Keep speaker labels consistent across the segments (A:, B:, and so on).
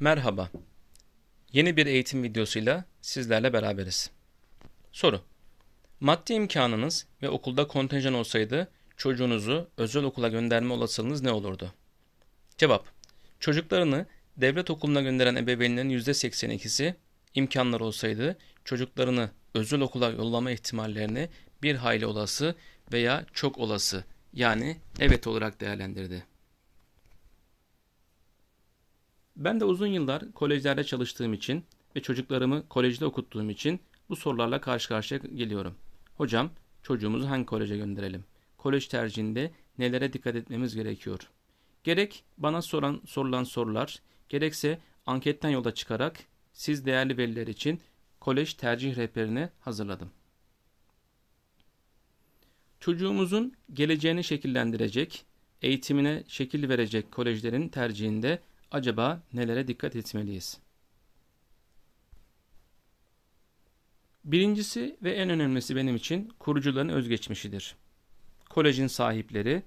A: Merhaba. Yeni bir eğitim videosuyla sizlerle beraberiz. Soru. Maddi imkanınız ve okulda kontenjan olsaydı çocuğunuzu özel okula gönderme olasılığınız ne olurdu? Cevap. Çocuklarını devlet okuluna gönderen ebeveynlerin %82'si imkanlar olsaydı çocuklarını özel okula yollama ihtimallerini bir hayli olası veya çok olası yani evet olarak değerlendirdi. Ben de uzun yıllar kolejlerde çalıştığım için ve çocuklarımı kolejde okuttuğum için bu sorularla karşı karşıya geliyorum. Hocam, çocuğumuzu hangi koleje gönderelim? Kolej tercihinde nelere dikkat etmemiz gerekiyor? Gerek bana soran sorulan sorular, gerekse anketten yola çıkarak siz değerli veliler için kolej tercih rehberini hazırladım. Çocuğumuzun geleceğini şekillendirecek, eğitimine şekil verecek kolejlerin tercihinde acaba nelere dikkat etmeliyiz? Birincisi ve en önemlisi benim için kurucuların özgeçmişidir. Kolejin sahipleri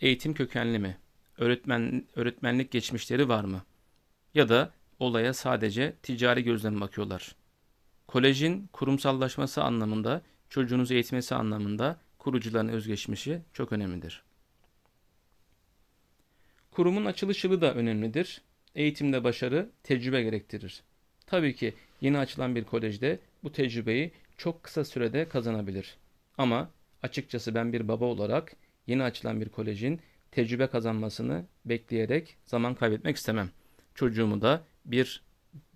A: eğitim kökenli mi? Öğretmen, öğretmenlik geçmişleri var mı? Ya da olaya sadece ticari gözlem bakıyorlar. Kolejin kurumsallaşması anlamında, çocuğunuzu eğitmesi anlamında kurucuların özgeçmişi çok önemlidir. Kurumun açılış yılı da önemlidir. Eğitimde başarı tecrübe gerektirir. Tabii ki yeni açılan bir kolejde bu tecrübeyi çok kısa sürede kazanabilir. Ama açıkçası ben bir baba olarak yeni açılan bir kolejin tecrübe kazanmasını bekleyerek zaman kaybetmek istemem. Çocuğumu da bir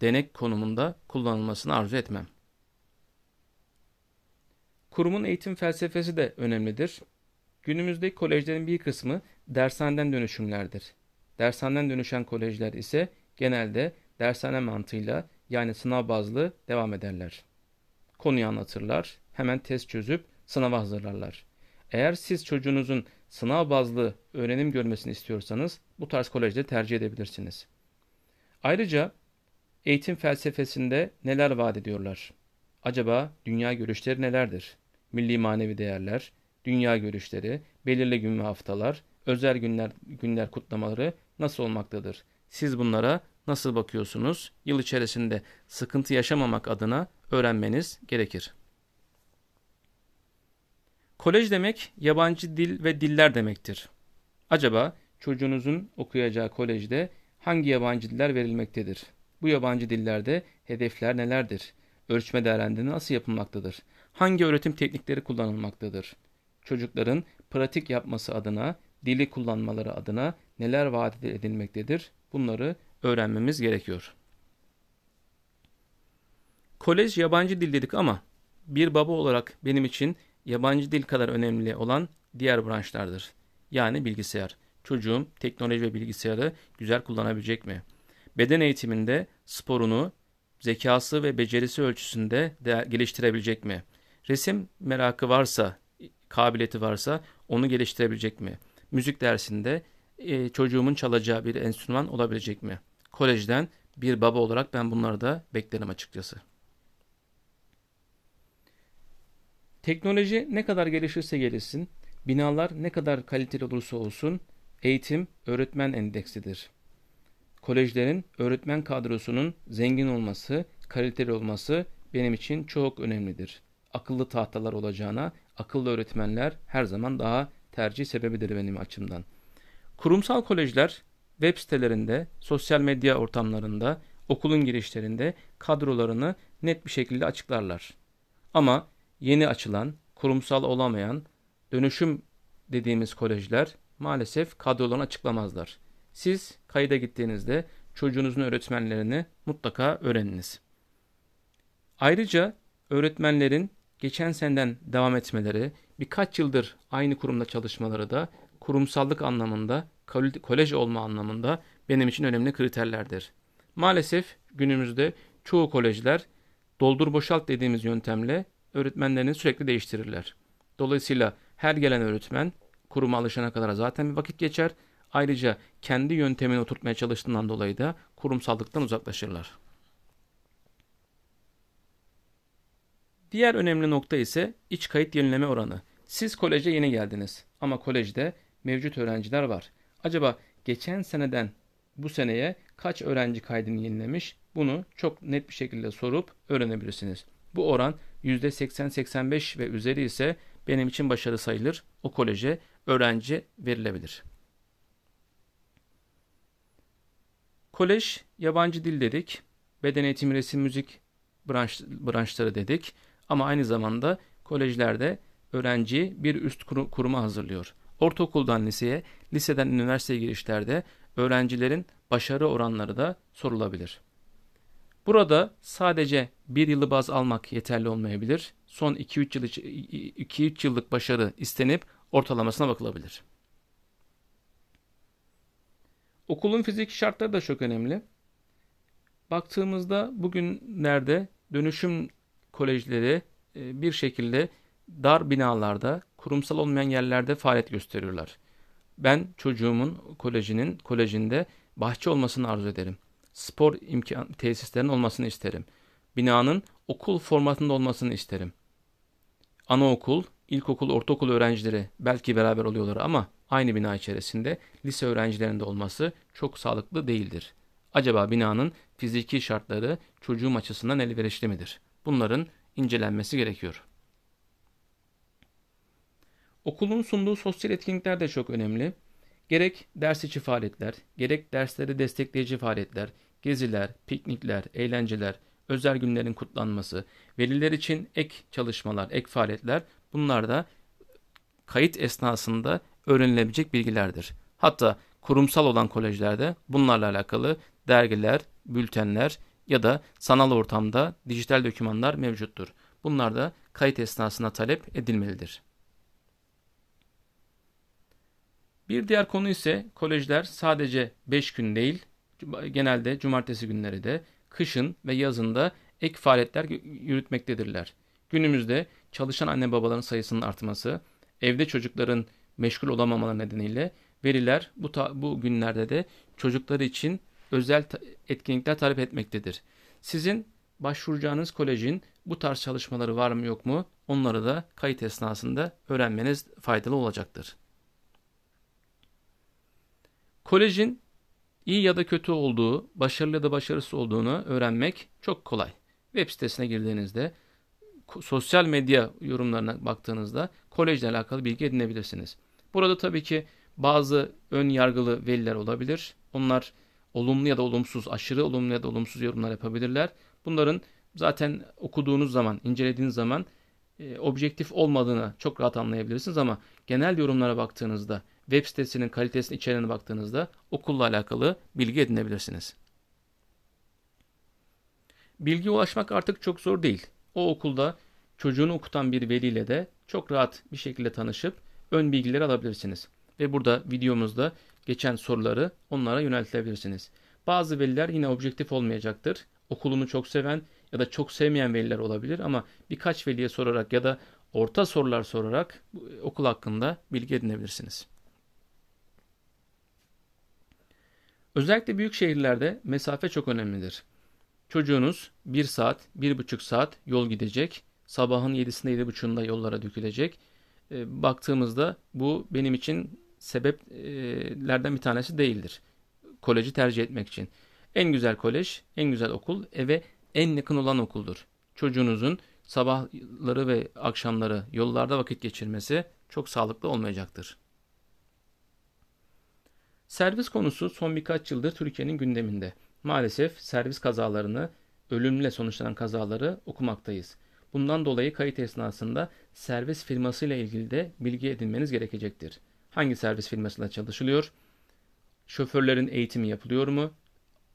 A: denek konumunda kullanılmasını arzu etmem. Kurumun eğitim felsefesi de önemlidir. Günümüzde kolejlerin bir kısmı dershaneden dönüşümlerdir. Dershaneden dönüşen kolejler ise genelde dershane mantığıyla yani sınav bazlı devam ederler. Konuyu anlatırlar, hemen test çözüp sınava hazırlarlar. Eğer siz çocuğunuzun sınav bazlı öğrenim görmesini istiyorsanız bu tarz kolejleri tercih edebilirsiniz. Ayrıca eğitim felsefesinde neler vaat ediyorlar? Acaba dünya görüşleri nelerdir? Milli manevi değerler, dünya görüşleri, belirli gün ve haftalar, özel günler, günler kutlamaları nasıl olmaktadır? Siz bunlara nasıl bakıyorsunuz? Yıl içerisinde sıkıntı yaşamamak adına öğrenmeniz gerekir. Kolej demek yabancı dil ve diller demektir. Acaba çocuğunuzun okuyacağı kolejde hangi yabancı diller verilmektedir? Bu yabancı dillerde hedefler nelerdir? Ölçme değerlendirme nasıl yapılmaktadır? Hangi öğretim teknikleri kullanılmaktadır? çocukların pratik yapması adına, dili kullanmaları adına neler vaat edilmektedir? Bunları öğrenmemiz gerekiyor. Kolej yabancı dil dedik ama bir baba olarak benim için yabancı dil kadar önemli olan diğer branşlardır. Yani bilgisayar. Çocuğum teknoloji ve bilgisayarı güzel kullanabilecek mi? Beden eğitiminde sporunu, zekası ve becerisi ölçüsünde de geliştirebilecek mi? Resim merakı varsa kabiliyeti varsa onu geliştirebilecek mi? Müzik dersinde e, çocuğumun çalacağı bir enstrüman olabilecek mi? Kolejden bir baba olarak ben bunları da beklerim açıkçası. Teknoloji ne kadar gelişirse gelişsin, binalar ne kadar kaliteli olursa olsun eğitim öğretmen endeksidir. Kolejlerin öğretmen kadrosunun zengin olması, kaliteli olması benim için çok önemlidir akıllı tahtalar olacağına akıllı öğretmenler her zaman daha tercih sebebidir benim açımdan. Kurumsal kolejler web sitelerinde, sosyal medya ortamlarında, okulun girişlerinde kadrolarını net bir şekilde açıklarlar. Ama yeni açılan, kurumsal olamayan, dönüşüm dediğimiz kolejler maalesef kadrolarını açıklamazlar. Siz kayda gittiğinizde çocuğunuzun öğretmenlerini mutlaka öğreniniz. Ayrıca öğretmenlerin geçen senden devam etmeleri, birkaç yıldır aynı kurumda çalışmaları da kurumsallık anlamında, kolej olma anlamında benim için önemli kriterlerdir. Maalesef günümüzde çoğu kolejler doldur boşalt dediğimiz yöntemle öğretmenlerini sürekli değiştirirler. Dolayısıyla her gelen öğretmen kuruma alışana kadar zaten bir vakit geçer. Ayrıca kendi yöntemini oturtmaya çalıştığından dolayı da kurumsallıktan uzaklaşırlar. Diğer önemli nokta ise iç kayıt yenileme oranı. Siz koleje yeni geldiniz ama kolejde mevcut öğrenciler var. Acaba geçen seneden bu seneye kaç öğrenci kaydını yenilemiş? Bunu çok net bir şekilde sorup öğrenebilirsiniz. Bu oran %80-85 ve üzeri ise benim için başarı sayılır. O koleje öğrenci verilebilir. Kolej, yabancı dil dedik. Beden eğitimi, resim, müzik branş, branşları dedik. Ama aynı zamanda kolejlerde öğrenci bir üst kuruma hazırlıyor. Ortaokuldan liseye, liseden üniversiteye girişlerde öğrencilerin başarı oranları da sorulabilir. Burada sadece bir yılı baz almak yeterli olmayabilir. Son 2-3 yıl, 2-3 yıllık başarı istenip ortalamasına bakılabilir. Okulun fiziki şartları da çok önemli. Baktığımızda bugünlerde dönüşüm kolejleri e, bir şekilde dar binalarda, kurumsal olmayan yerlerde faaliyet gösteriyorlar. Ben çocuğumun kolejinin kolejinde bahçe olmasını arzu ederim. Spor imkan tesislerinin olmasını isterim. Binanın okul formatında olmasını isterim. Anaokul, ilkokul, ortaokul öğrencileri belki beraber oluyorlar ama aynı bina içerisinde lise öğrencilerinin de olması çok sağlıklı değildir. Acaba binanın fiziki şartları çocuğum açısından elverişli midir?'' bunların incelenmesi gerekiyor. Okulun sunduğu sosyal etkinlikler de çok önemli. Gerek ders içi faaliyetler, gerek dersleri destekleyici faaliyetler, geziler, piknikler, eğlenceler, özel günlerin kutlanması, veliler için ek çalışmalar, ek faaliyetler bunlar da kayıt esnasında öğrenilebilecek bilgilerdir. Hatta kurumsal olan kolejlerde bunlarla alakalı dergiler, bültenler, ya da sanal ortamda dijital dokümanlar mevcuttur. Bunlar da kayıt esnasında talep edilmelidir. Bir diğer konu ise kolejler sadece 5 gün değil, genelde cumartesi günleri de kışın ve yazında ek faaliyetler yürütmektedirler. Günümüzde çalışan anne babaların sayısının artması, evde çocukların meşgul olamamaları nedeniyle veriler bu, bu günlerde de çocuklar için özel etkinlikler talep etmektedir. Sizin başvuracağınız kolejin bu tarz çalışmaları var mı yok mu onları da kayıt esnasında öğrenmeniz faydalı olacaktır. Kolejin iyi ya da kötü olduğu, başarılı ya da başarısız olduğunu öğrenmek çok kolay. Web sitesine girdiğinizde sosyal medya yorumlarına baktığınızda kolejle alakalı bilgi edinebilirsiniz. Burada tabii ki bazı ön yargılı veliler olabilir. Onlar olumlu ya da olumsuz, aşırı olumlu ya da olumsuz yorumlar yapabilirler. Bunların zaten okuduğunuz zaman, incelediğiniz zaman e, objektif olmadığını çok rahat anlayabilirsiniz ama genel yorumlara baktığınızda, web sitesinin kalitesini içeriğine baktığınızda okulla alakalı bilgi edinebilirsiniz. Bilgi ulaşmak artık çok zor değil. O okulda çocuğunu okutan bir veliyle de çok rahat bir şekilde tanışıp ön bilgileri alabilirsiniz. Ve burada videomuzda geçen soruları onlara yöneltebilirsiniz. Bazı veliler yine objektif olmayacaktır. Okulunu çok seven ya da çok sevmeyen veliler olabilir ama birkaç veliye sorarak ya da orta sorular sorarak e, okul hakkında bilgi edinebilirsiniz. Özellikle büyük şehirlerde mesafe çok önemlidir. Çocuğunuz 1 saat, 1,5 saat yol gidecek. Sabahın 7'sinde 7.30'unda yollara dökülecek. E, baktığımızda bu benim için sebeplerden bir tanesi değildir. Koleji tercih etmek için. En güzel kolej, en güzel okul eve en yakın olan okuldur. Çocuğunuzun sabahları ve akşamları yollarda vakit geçirmesi çok sağlıklı olmayacaktır. Servis konusu son birkaç yıldır Türkiye'nin gündeminde. Maalesef servis kazalarını, ölümle sonuçlanan kazaları okumaktayız. Bundan dolayı kayıt esnasında servis firmasıyla ilgili de bilgi edinmeniz gerekecektir. Hangi servis firmasında çalışılıyor? Şoförlerin eğitimi yapılıyor mu?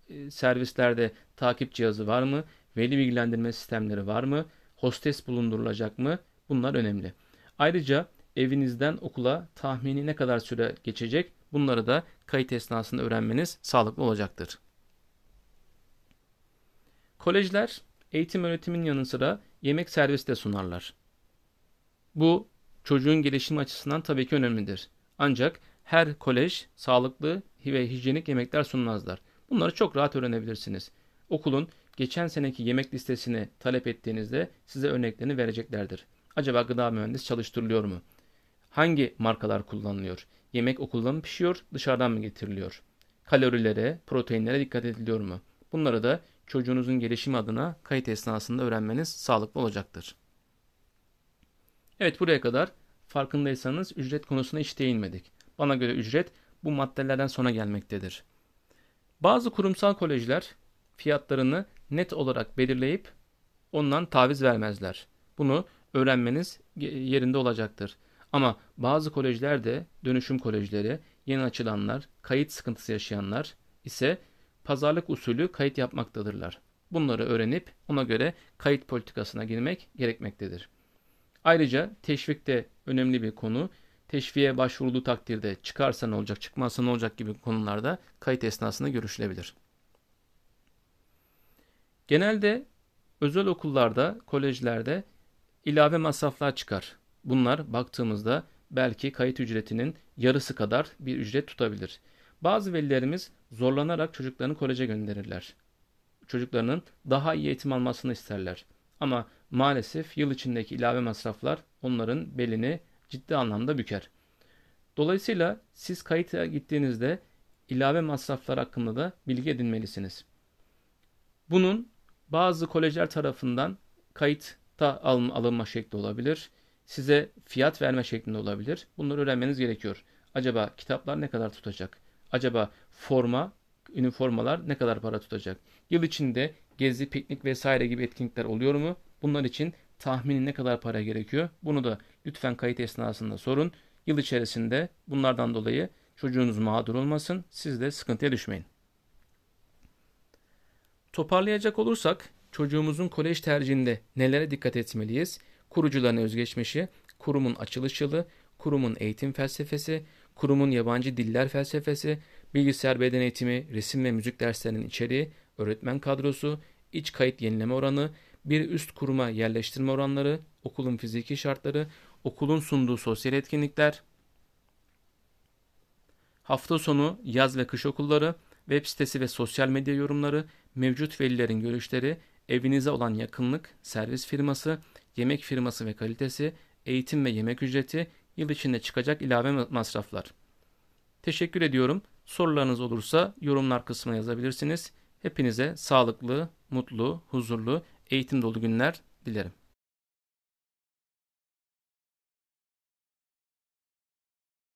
A: Ee, servislerde takip cihazı var mı? Veli bilgilendirme sistemleri var mı? Hostes bulundurulacak mı? Bunlar önemli. Ayrıca evinizden okula tahmini ne kadar süre geçecek? Bunları da kayıt esnasında öğrenmeniz sağlıklı olacaktır. Kolejler eğitim öğretimin yanı sıra yemek servisi de sunarlar. Bu çocuğun gelişim açısından tabii ki önemlidir. Ancak her kolej sağlıklı ve hijyenik yemekler sunmazlar. Bunları çok rahat öğrenebilirsiniz. Okulun geçen seneki yemek listesini talep ettiğinizde size örneklerini vereceklerdir. Acaba gıda mühendis çalıştırılıyor mu? Hangi markalar kullanılıyor? Yemek okulda mı pişiyor, dışarıdan mı getiriliyor? Kalorilere, proteinlere dikkat ediliyor mu? Bunları da çocuğunuzun gelişim adına kayıt esnasında öğrenmeniz sağlıklı olacaktır. Evet buraya kadar Farkındaysanız ücret konusuna hiç değinmedik. Bana göre ücret bu maddelerden sonra gelmektedir. Bazı kurumsal kolejler fiyatlarını net olarak belirleyip ondan taviz vermezler. Bunu öğrenmeniz yerinde olacaktır. Ama bazı kolejler de dönüşüm kolejleri, yeni açılanlar, kayıt sıkıntısı yaşayanlar ise pazarlık usulü kayıt yapmaktadırlar. Bunları öğrenip ona göre kayıt politikasına girmek gerekmektedir. Ayrıca teşvik de önemli bir konu. Teşviğe başvurulduğu takdirde çıkarsa ne olacak, çıkmazsa ne olacak gibi konularda kayıt esnasında görüşülebilir. Genelde özel okullarda, kolejlerde ilave masraflar çıkar. Bunlar baktığımızda belki kayıt ücretinin yarısı kadar bir ücret tutabilir. Bazı velilerimiz zorlanarak çocuklarını koleje gönderirler. Çocuklarının daha iyi eğitim almasını isterler. Ama maalesef yıl içindeki ilave masraflar onların belini ciddi anlamda büker. Dolayısıyla siz kayıta gittiğinizde ilave masraflar hakkında da bilgi edinmelisiniz. Bunun bazı kolejler tarafından kayıtta alınma şekli olabilir. Size fiyat verme şeklinde olabilir. Bunları öğrenmeniz gerekiyor. Acaba kitaplar ne kadar tutacak? Acaba forma, üniformalar ne kadar para tutacak? Yıl içinde gezi, piknik vesaire gibi etkinlikler oluyor mu? Bunlar için tahminin ne kadar para gerekiyor? Bunu da lütfen kayıt esnasında sorun. Yıl içerisinde bunlardan dolayı çocuğunuz mağdur olmasın, siz de sıkıntıya düşmeyin. Toparlayacak olursak çocuğumuzun kolej tercihinde nelere dikkat etmeliyiz? Kurucuların özgeçmişi, kurumun açılış yılı, kurumun eğitim felsefesi, kurumun yabancı diller felsefesi, bilgisayar beden eğitimi, resim ve müzik derslerinin içeriği, öğretmen kadrosu, iç kayıt yenileme oranı, bir üst kuruma yerleştirme oranları, okulun fiziki şartları, okulun sunduğu sosyal etkinlikler, hafta sonu, yaz ve kış okulları, web sitesi ve sosyal medya yorumları, mevcut velilerin görüşleri, evinize olan yakınlık, servis firması, yemek firması ve kalitesi, eğitim ve yemek ücreti, yıl içinde çıkacak ilave masraflar. Teşekkür ediyorum. Sorularınız olursa yorumlar kısmına yazabilirsiniz. Hepinize sağlıklı, mutlu, huzurlu, eğitim dolu günler dilerim.